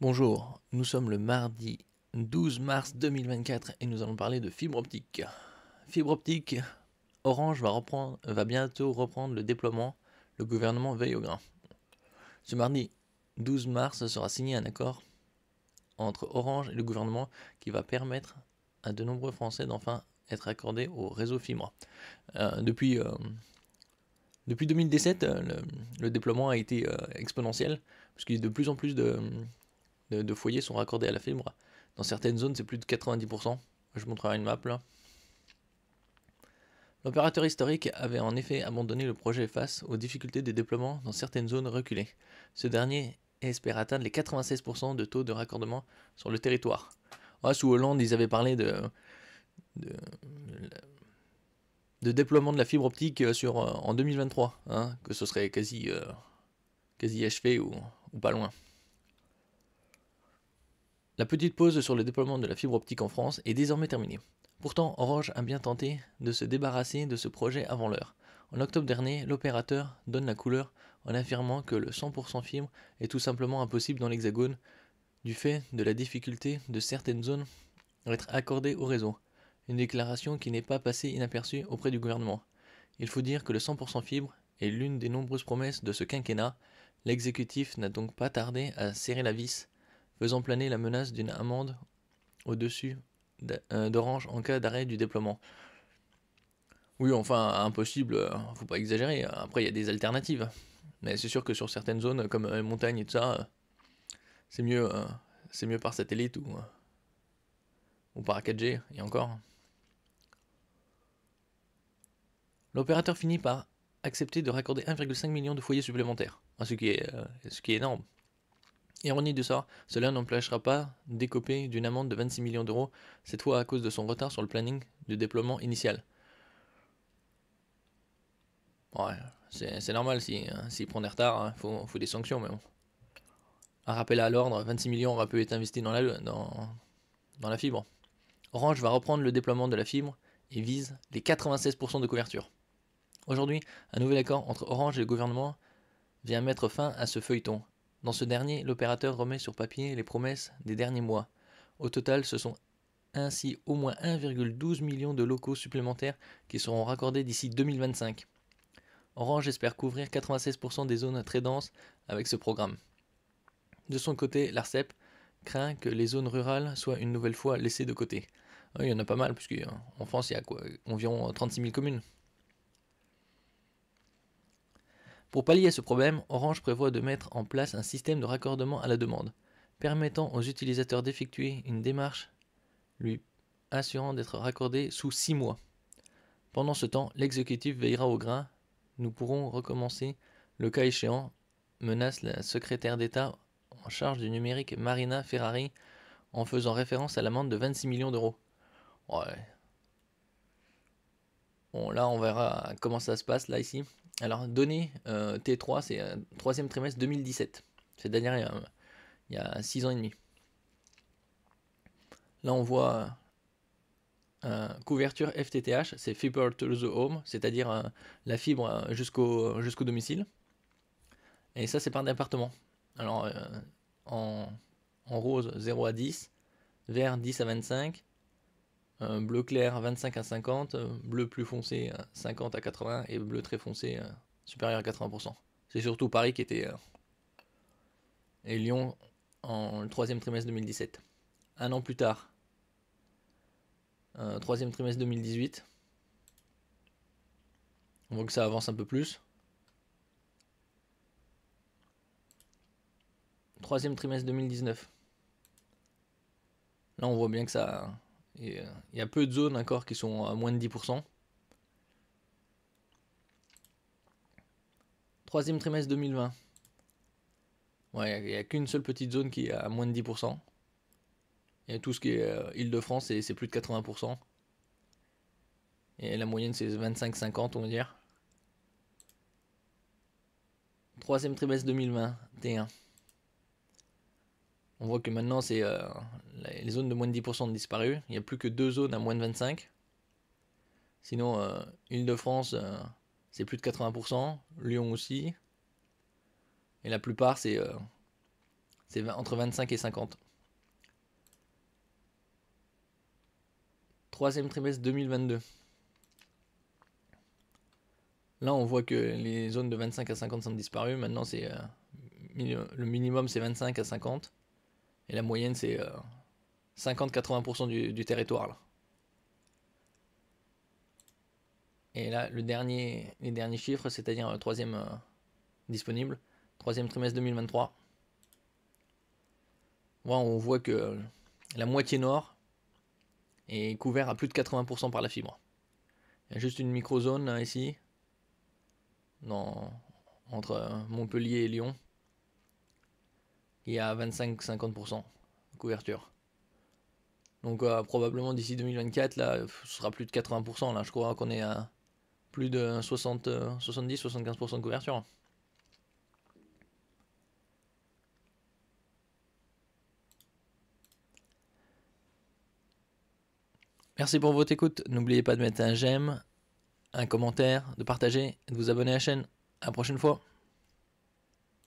Bonjour, nous sommes le mardi 12 mars 2024 et nous allons parler de fibre optique. Fibre optique, Orange va, reprendre, va bientôt reprendre le déploiement, le gouvernement veille au grain. Ce mardi 12 mars sera signé un accord entre Orange et le gouvernement qui va permettre à de nombreux Français d'enfin être accordés au réseau fibre. Euh, depuis, euh, depuis 2017, euh, le, déploiement a été exponentiel, parce qu'il y a de plus en plus de de, foyers sont raccordés à la fibre. Dans certaines zones, c'est plus de 90%. Je montrerai une map là. L'opérateur historique avait en effet abandonné le projet face aux difficultés des déploiement dans certaines zones reculées. Ce dernier espère atteindre les 96% de taux de raccordement sur le territoire. Ah, sous Hollande, ils avaient parlé de, de, déploiement de la fibre optique euh, sur, euh, en 2023, hein, que ce serait quasi, euh, quasi achevé ou pas loin. La petite pause sur le déploiement de la fibre optique en France est désormais terminée. Pourtant, Orange a bien tenté de se débarrasser de ce projet avant l'heure. En octobre dernier, l'opérateur donne la couleur en affirmant que le 100% fibre est tout simplement impossible dans l'Hexagone du fait de la difficulté de certaines zones à être accordées au réseau. Une déclaration qui n'est pas passée inaperçue auprès du gouvernement. Il faut dire que le 100% fibre est l'une des nombreuses promesses de ce quinquennat. L'exécutif n'a donc pas tardé à serrer la vis faisant planer la menace d'une amende au-dessus euh, d'Orange en cas d'arrêt du déploiement. Oui, enfin, impossible, euh, faut pas exagérer. Après, il y a des alternatives. Mais c'est sûr que sur certaines zones, comme les euh, montagnes et tout ça, c'est mieux, c'est mieux par satellite ou, ou par 4G, et encore. L'opérateur finit par accepter de raccorder 1,5 million de foyers supplémentaires, ce qui est, ce qui est énorme. Ironie du sort, cela n'empêchera pas d'écoper d'une amende de 26 millions d'euros, cette fois à cause de son retard sur le planning du déploiement initial. Ouais, c'est normal, hein, s'il prend des retards, il hein, faut, des sanctions, mais bon. Un rappel à l'ordre, 26 millions aura pu être investi dans la, dans, dans la fibre. Orange va reprendre le déploiement de la fibre et vise les 96% de couverture. Aujourd'hui, un nouvel accord entre Orange et le gouvernement vient mettre fin à ce feuilleton dans ce dernier, l'opérateur remet sur papier les promesses des derniers mois. Au total, ce sont ainsi au moins 1,12 million de locaux supplémentaires qui seront raccordés d'ici 2025. Orange espère couvrir 96% des zones très denses avec ce programme. De son côté, l'ARCEP craint que les zones rurales soient une nouvelle fois laissées de côté. Il y en a pas mal, puisqu'en hein, France, il y a quoi, environ 36 euh, 000 communes. Pour pallier ce problème, Orange prévoit de mettre en place un système de raccordement à la demande, permettant aux utilisateurs d'effectuer une démarche lui assurant d'être raccordé sous 6 mois. Pendant ce temps, l'exécutif veillera au grain. Nous pourrons recommencer le cas échéant, menace la secrétaire d'État en charge du numérique Marina Ferrari en faisant référence à l'amende de 26 millions d'euros. Ouais, Bon là, on verra comment ça se passe là ici. Alors, données euh, T3, c'est 3 euh, troisième trimestre 2017. C'est dernière il y a 6 ans et demi. Là, on voit euh, couverture FTTH, c'est Fiber to the Home, c'est-à-dire la fibre jusqu'au domicile. Et ça, c'est par département. Alors, en, en rose, 0 à 10, vert, 10 à 25, bleu clair 25 à 50, euh, bleu plus foncé 50 à 80 et bleu très foncé euh, supérieur à 80%. C'est surtout Paris qui était euh, et Lyon en troisième trimestre 2017. Un an plus tard, troisième trimestre 2018, on voit que ça avance un peu plus. Troisième trimestre 2019. Là, on voit bien que ça, euh, il y a peu de zones encore qui sont à moins de 10%. Troisième trimestre 2020. Ouais, il n'y a, qu'une seule petite zone qui est à moins de 10%. Et tout ce qui est euh, Île-de-France, c'est plus de 80%. Et la moyenne, c'est 25-50, on va dire. Troisième trimestre 2020. T1. On voit que maintenant, c'est euh, les zones de moins de 10% ont disparu. Il n'y a plus que deux zones à moins de 25. Sinon, euh, Île-de-France, euh, c'est plus de 80%. Lyon aussi. Et la plupart, c'est entre 25 et 50. Troisième trimestre 2022. Là, on voit que les zones de 25 à 50 sont disparues. Maintenant, c'est le minimum, c'est 25 à 50. Et la moyenne, c'est 50-80% euh, du, territoire. Là. Et là, le dernier, les derniers chiffres, c'est-à-dire le euh, troisième euh, disponible, troisième trimestre 2023. on voit que la moitié nord est couvert à plus de 80% par la fibre. Il y a juste une microzone ici, entre Montpellier et Lyon, il y a 25-50% couverture. Donc euh, probablement d'ici 2024, là, ce sera plus de 80%. Là, je crois qu'on est à plus de 70-75% euh, de couverture. Merci pour votre écoute. N'oubliez pas de mettre un j'aime, un commentaire, de partager de vous abonner à la chaîne. À la prochaine fois.